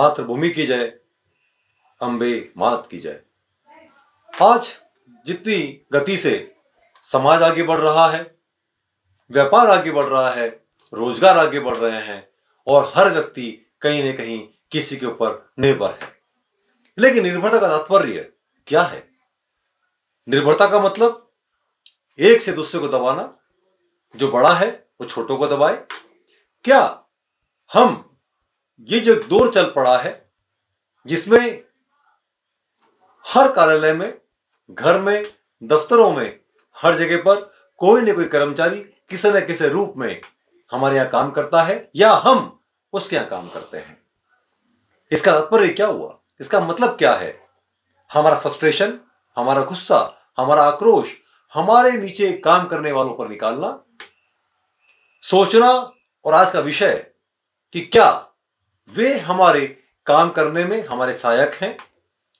मातृभूमि की जय अंबे मात की जय आज जितनी गति से समाज आगे बढ़ रहा है व्यापार आगे बढ़ रहा है रोजगार आगे बढ़ रहे हैं और हर व्यक्ति कहीं ना कहीं किसी के ऊपर निर्भर है लेकिन निर्भरता का तात्पर्य क्या है निर्भरता का मतलब एक से दूसरे को दबाना जो बड़ा है वो छोटों को दबाए क्या हम ये जो दौर चल पड़ा है जिसमें हर कार्यालय में घर में दफ्तरों में हर जगह पर कोई न कोई कर्मचारी किसी न किसी रूप में हमारे यहां काम करता है या हम उसके यहां काम करते हैं इसका तात्पर्य क्या हुआ इसका मतलब क्या है हमारा फ्रस्ट्रेशन हमारा गुस्सा हमारा आक्रोश हमारे नीचे काम करने वालों पर निकालना सोचना और आज का विषय कि क्या वे हमारे काम करने में हमारे सहायक हैं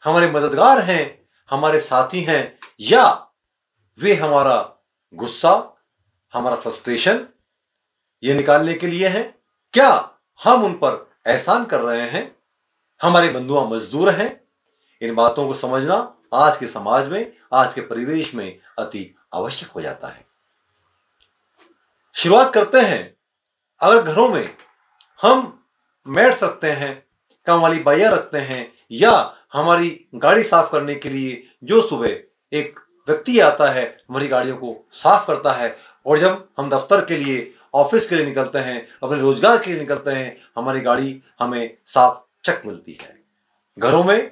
हमारे मददगार हैं हमारे साथी हैं या वे हमारा गुस्सा हमारा फ्रस्ट्रेशन ये निकालने के लिए हैं क्या हम उन पर एहसान कर रहे हैं हमारे बंधुआ मजदूर हैं इन बातों को समझना आज के समाज में आज के परिवेश में अति आवश्यक हो जाता है शुरुआत करते हैं अगर घरों में हम मैट्स रखते हैं काम वाली बाइया रखते हैं या हमारी गाड़ी साफ करने के लिए जो सुबह एक व्यक्ति आता है हमारी गाड़ियों को साफ करता है और जब हम दफ्तर के लिए ऑफिस के लिए निकलते हैं अपने रोजगार के लिए निकलते हैं हमारी गाड़ी हमें साफ चक मिलती है घरों में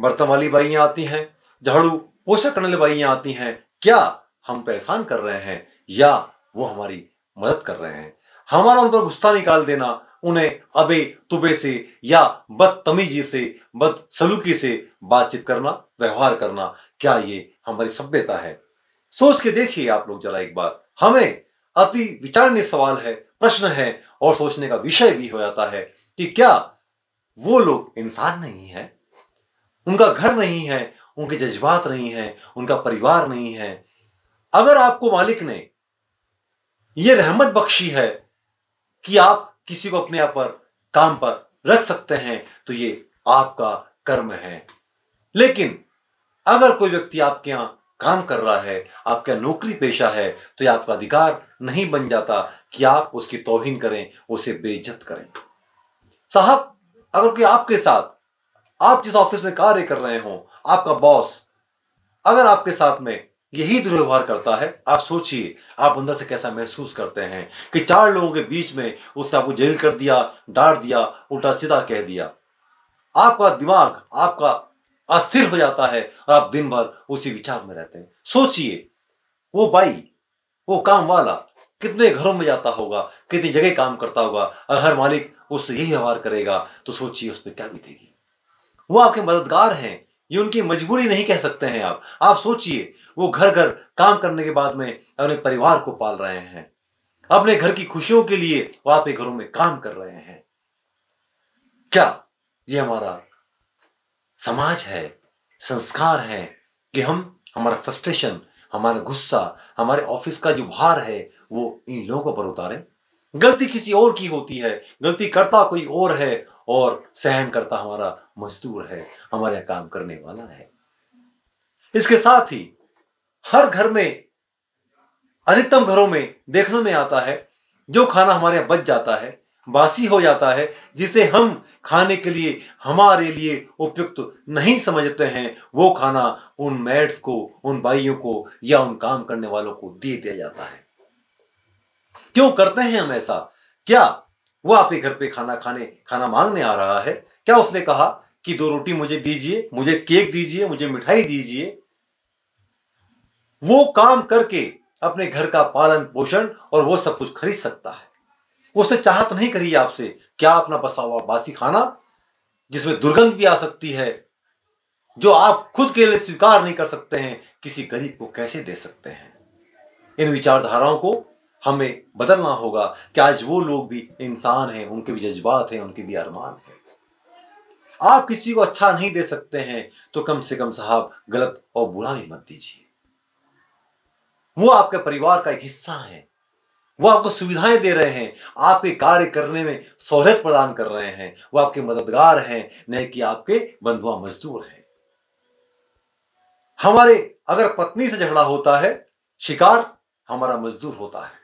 बर्तन वाली बाइया आती हैं झाड़ू पोषक करने वाली बाइया आती हैं क्या हम पहचान कर रहे हैं या वो हमारी मदद कर रहे हैं हमारा उन पर गुस्सा निकाल देना उन्हें अबे तुबे से या बदतमीजी से बदसलूकी से बातचीत करना व्यवहार करना क्या ये हमारी सभ्यता है सोच के देखिए आप लोग जरा एक बार हमें अति विचारणीय सवाल है प्रश्न है और सोचने का विषय भी हो जाता है कि क्या वो लोग इंसान नहीं है उनका घर नहीं है उनके जज्बात नहीं है उनका परिवार नहीं है अगर आपको मालिक ने यह रहमत बख्शी है कि आप किसी को अपने आप पर काम पर रख सकते हैं तो ये आपका कर्म है लेकिन अगर कोई व्यक्ति आपके यहां काम कर रहा है आपका नौकरी पेशा है तो यह आपका अधिकार नहीं बन जाता कि आप उसकी तोहिन करें उसे बेइज्जत करें साहब अगर कोई आपके साथ आप जिस ऑफिस में कार्य कर रहे हो आपका बॉस अगर आपके साथ में यही दुर्व्यवहार करता है आप सोचिए आप अंदर से कैसा महसूस करते हैं कि चार लोगों के बीच में उसने आपको जेल कर दिया डांट दिया उल्टा सीधा कह दिया आपका दिमाग आपका अस्थिर हो जाता है और आप दिन भर उसी विचार में रहते हैं सोचिए वो बाई वो काम वाला कितने घरों में जाता होगा कितनी जगह काम करता होगा अगर हर मालिक उससे यही व्यवहार करेगा तो सोचिए उस पर क्या बीतेगी वो आपके मददगार हैं ये उनकी मजबूरी नहीं कह सकते हैं आप आप सोचिए वो घर घर काम करने के बाद में अपने परिवार को पाल रहे हैं अपने घर की खुशियों के लिए वो आपके घरों में काम कर रहे हैं क्या ये हमारा समाज है संस्कार है कि हम हमारा फ्रस्ट्रेशन हमारा गुस्सा हमारे ऑफिस का जो भार है वो इन लोगों पर उतारें गलती किसी और की होती है गलती करता कोई और है और सहन करता हमारा मजदूर है हमारे काम करने वाला है इसके साथ ही हर घर में अधिकतम घरों में देखने में आता है जो खाना हमारे यहां बच जाता है बासी हो जाता है जिसे हम खाने के लिए हमारे लिए उपयुक्त नहीं समझते हैं वो खाना उन मैट्स को उन भाइयों को या उन काम करने वालों को दे दिया जाता है क्यों करते हैं हम ऐसा क्या वो आपके घर पे खाना खाने खाना मांगने आ रहा है क्या उसने कहा कि दो रोटी मुझे दीजिए मुझे केक दीजिए मुझे मिठाई दीजिए वो काम करके अपने घर का पालन पोषण और वो सब कुछ खरीद सकता है उससे चाहत तो नहीं करी आपसे क्या अपना बसा हुआ बासी खाना जिसमें दुर्गंध भी आ सकती है जो आप खुद के लिए स्वीकार नहीं कर सकते हैं किसी गरीब को कैसे दे सकते हैं इन विचारधाराओं को हमें बदलना होगा कि आज वो लोग भी इंसान हैं उनके भी जज्बात हैं उनके भी अरमान हैं आप किसी को अच्छा नहीं दे सकते हैं तो कम से कम साहब गलत और बुरा भी मत दीजिए वो आपके परिवार का एक हिस्सा है वो आपको सुविधाएं दे रहे हैं आपके कार्य करने में सहूलियत प्रदान कर रहे हैं वो आपके मददगार हैं न कि आपके बंधुआ मजदूर हैं हमारे अगर पत्नी से झगड़ा होता है शिकार हमारा मजदूर होता है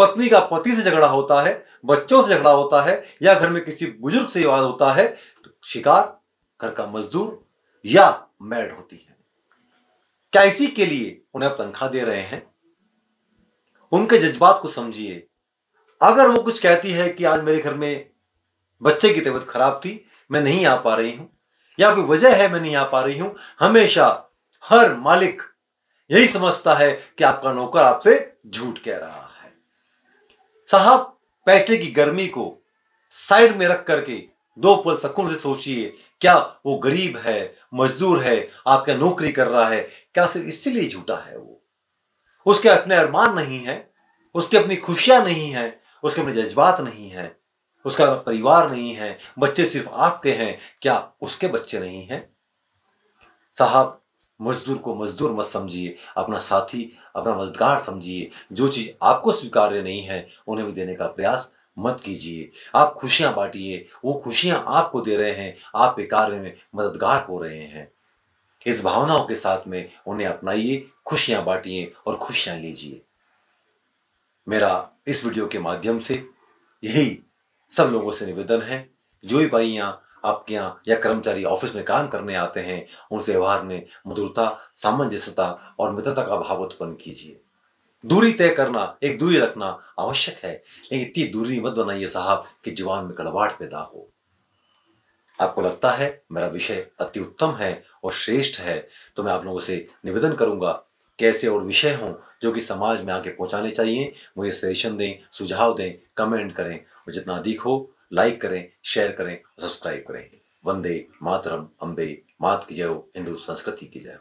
पत्नी का पति से झगड़ा होता है बच्चों से झगड़ा होता है या घर में किसी बुजुर्ग से विवाद होता है तो शिकार घर का मजदूर या मैड होती है क्या इसी के लिए उन्हें आप तनख्वाह दे रहे हैं उनके जज्बात को समझिए अगर वो कुछ कहती है कि आज मेरे घर में बच्चे की तबीयत खराब थी मैं नहीं आ पा रही हूं या कोई वजह है मैं नहीं आ पा रही हूं हमेशा हर मालिक यही समझता है कि आपका नौकर आपसे झूठ कह रहा है साहब पैसे की गर्मी को साइड में रख करके दो पल सकून से सोचिए क्या वो गरीब है मजदूर है आपका नौकरी कर रहा है क्या सिर्फ इसीलिए झूठा है वो उसके अपने अरमान नहीं है उसकी अपनी खुशियां नहीं है उसके अपने जज्बात नहीं है उसका परिवार नहीं है बच्चे सिर्फ आपके हैं क्या उसके बच्चे नहीं हैं साहब मजदूर को मजदूर मत समझिए अपना साथी अपना मददगार समझिए जो चीज़ आपको स्वीकार्य नहीं है उन्हें भी देने का प्रयास मत कीजिए आप खुशियां बांटिए वो खुशियां आपको दे रहे हैं आपके कार्य में मददगार हो रहे हैं इस भावनाओं के साथ में उन्हें अपनाइए खुशियां बांटिए और खुशियां लीजिए मेरा इस वीडियो के माध्यम से यही सब लोगों से निवेदन है जो भी भाइयाँ आपके यहाँ या कर्मचारी ऑफिस में काम करने आते हैं उनसे व्यवहार में मधुरता सामंजस्यता और मित्रता का भाव उत्पन्न कीजिए दूरी तय करना एक दूरी रखना आवश्यक है लेकिन इतनी दूरी मत बनाइए साहब कि जुबान में कड़वाहट पैदा हो आपको लगता है मेरा विषय अति उत्तम है और श्रेष्ठ है तो मैं आप लोगों से निवेदन करूंगा कैसे और विषय हों जो कि समाज में आके पहुंचाने चाहिए मुझे सजेशन दें सुझाव दें कमेंट करें और जितना अधिक हो लाइक करें शेयर करें सब्सक्राइब करें वंदे मातरम अम्बे मात की जय हिंदू संस्कृति की जय